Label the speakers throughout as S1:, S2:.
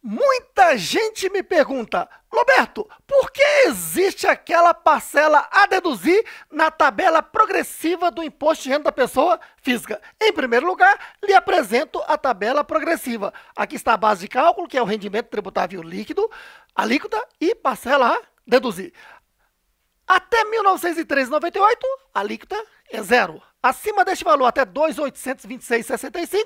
S1: Muita gente me pergunta, Roberto, por que existe aquela parcela a deduzir na tabela progressiva do imposto de renda da pessoa física? Em primeiro lugar, lhe apresento a tabela progressiva. Aqui está a base de cálculo, que é o rendimento tributável líquido, alíquota e parcela a deduzir. Até 1903,98, a alíquota é zero. Acima deste valor, até 2.826,65,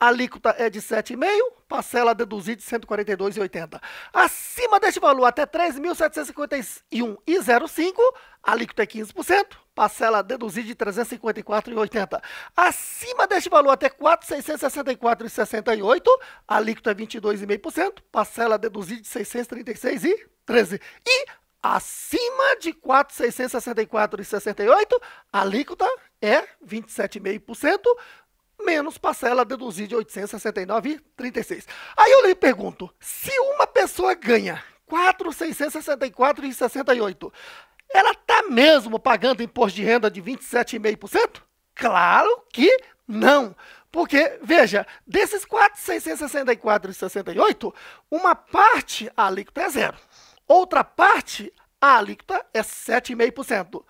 S1: a alíquota é de 7,5, parcela deduzida de 142,80. Acima deste valor, até 3.751,05, alíquota é 15%, parcela deduzida de 354,80. Acima deste valor, até 4.664,68, alíquota é 22,5%, parcela deduzida de 636,13. E acima de 4,664,68, a alíquota é 27,5%, menos parcela deduzida de 869,36. Aí eu lhe pergunto, se uma pessoa ganha 4,664,68, ela está mesmo pagando imposto de renda de 27,5%? Claro que não. Porque, veja, desses 4,664,68, uma parte, a alíquota é zero. Outra parte, a alíquota é 7,5%.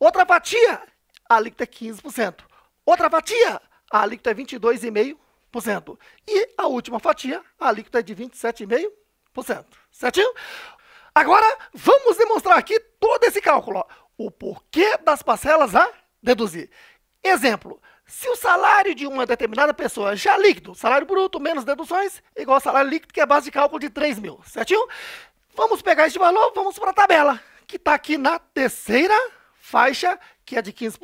S1: Outra fatia, a alíquota é 15%. Outra fatia, a alíquota é 22,5%. E a última fatia, a alíquota é de 27,5%. Certinho? Agora, vamos demonstrar aqui todo esse cálculo. Ó. O porquê das parcelas a deduzir. Exemplo, se o salário de uma determinada pessoa já líquido, salário bruto menos deduções, igual ao salário líquido, que é a base de cálculo de 3 mil, certinho? Vamos pegar este valor, vamos para a tabela, que está aqui na terceira faixa, que é de 15%,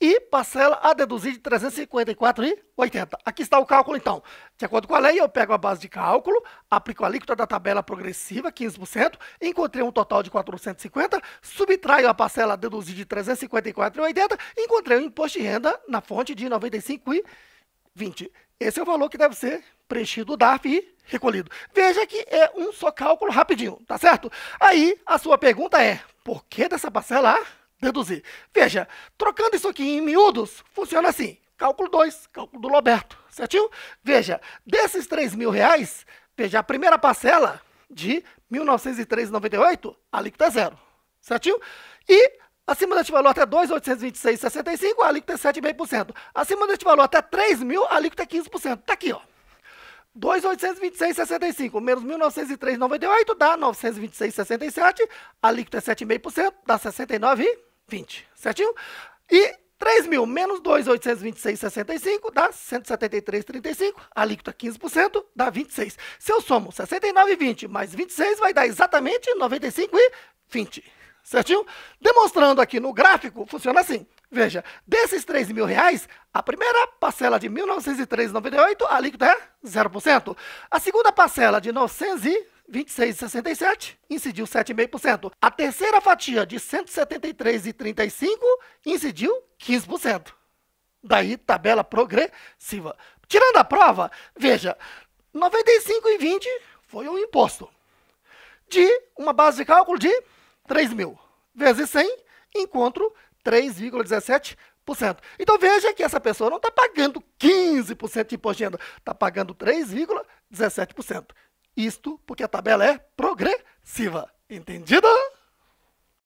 S1: e parcela a deduzir de 354,80. Aqui está o cálculo, então. De acordo com a lei, eu pego a base de cálculo, aplico a alíquota da tabela progressiva, 15%, encontrei um total de 450, subtraio a parcela a deduzir de 354,80, encontrei o imposto de renda na fonte de 95,80. 20. Esse é o valor que deve ser preenchido o DARF e recolhido. Veja que é um só cálculo rapidinho, tá certo? Aí a sua pergunta é: por que dessa parcela deduzir? Veja, trocando isso aqui em miúdos, funciona assim: cálculo 2, cálculo do Roberto, certinho? Veja, desses 3 mil reais, veja, a primeira parcela de 1903,98, alíquota zero, certinho? E Acima deste valor até 2.826,65, a alíquota é 7,5%. Acima deste valor até 3.000 a alíquota é 15%. Está aqui, ó. 2.826,65 menos 1.903,98 dá 926,67. A alíquota é 7,5%, dá 69,20. Certinho? E 3.000 menos 2.826,65 dá 173,35. A alíquota 15% é dá 26. Se eu somo 69,20 mais 26, vai dar exatamente 95,20 certinho? Demonstrando aqui no gráfico, funciona assim. Veja, desses 3 mil reais, a primeira parcela de 1.903,98, a alíquota é 0%. A segunda parcela de 926,67, incidiu 7,5%. A terceira fatia de 173,35, incidiu 15%. Daí, tabela progressiva. Tirando a prova, veja, 95,20 foi o imposto. De uma base de cálculo de 3.000 vezes 100, encontro 3,17%. Então veja que essa pessoa não está pagando 15% de imposto de renda, está pagando 3,17%. Isto porque a tabela é progressiva. Entendido?